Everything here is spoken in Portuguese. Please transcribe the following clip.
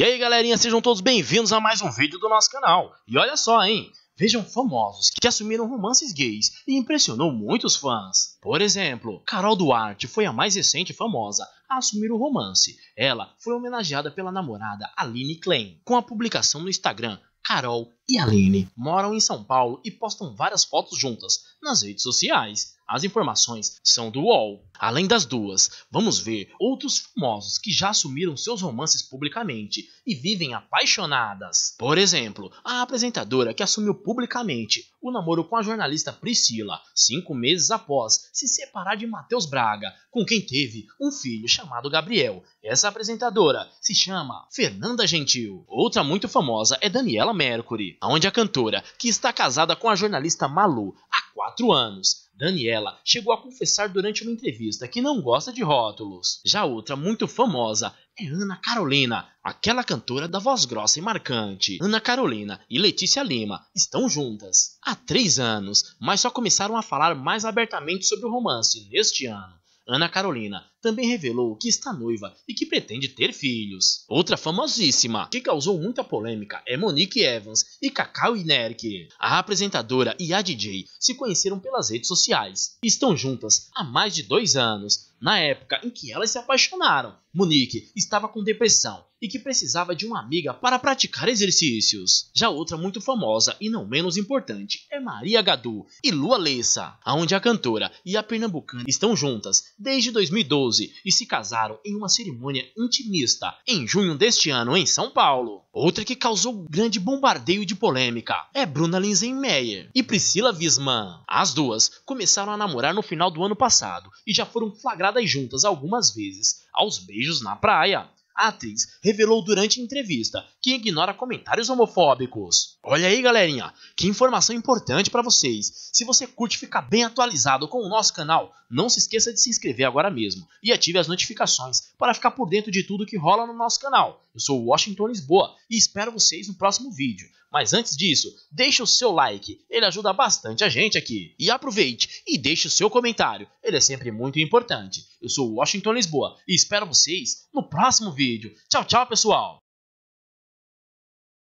E aí galerinha, sejam todos bem-vindos a mais um vídeo do nosso canal. E olha só, hein? Vejam famosos que assumiram romances gays e impressionou muitos fãs. Por exemplo, Carol Duarte foi a mais recente famosa a assumir o romance. Ela foi homenageada pela namorada Aline Klein com a publicação no Instagram Carol e Aline moram em São Paulo e postam várias fotos juntas nas redes sociais. As informações são do UOL. Além das duas, vamos ver outros famosos que já assumiram seus romances publicamente e vivem apaixonadas. Por exemplo, a apresentadora que assumiu publicamente o namoro com a jornalista Priscila, cinco meses após se separar de Matheus Braga, com quem teve um filho chamado Gabriel. Essa apresentadora se chama Fernanda Gentil. Outra muito famosa é Daniela Mercury onde a cantora, que está casada com a jornalista Malu há quatro anos, Daniela, chegou a confessar durante uma entrevista que não gosta de rótulos. Já outra muito famosa é Ana Carolina, aquela cantora da voz grossa e marcante. Ana Carolina e Letícia Lima estão juntas há três anos, mas só começaram a falar mais abertamente sobre o romance neste ano. Ana Carolina também revelou que está noiva e que pretende ter filhos. Outra famosíssima, que causou muita polêmica, é Monique Evans e Cacau Inerk. A apresentadora e a DJ se conheceram pelas redes sociais e estão juntas há mais de dois anos. Na época em que elas se apaixonaram, Monique estava com depressão e que precisava de uma amiga para praticar exercícios. Já outra muito famosa e não menos importante é Maria Gadu e Lua Lessa, onde a cantora e a pernambucana estão juntas desde 2012 e se casaram em uma cerimônia intimista em junho deste ano em São Paulo. Outra que causou grande bombardeio de polêmica é Bruna Linsenmeyer e Priscila Wisman. As duas começaram a namorar no final do ano passado e já foram flagradas juntas algumas vezes aos beijos na praia atriz revelou durante entrevista que ignora comentários homofóbicos. Olha aí, galerinha, que informação importante para vocês. Se você curte ficar bem atualizado com o nosso canal, não se esqueça de se inscrever agora mesmo e ative as notificações para ficar por dentro de tudo que rola no nosso canal. Eu sou o Washington Lisboa e espero vocês no próximo vídeo. Mas antes disso, deixe o seu like, ele ajuda bastante a gente aqui. E aproveite e deixe o seu comentário, ele é sempre muito importante. Eu sou Washington Lisboa e espero vocês no próximo vídeo. Tchau, tchau, pessoal!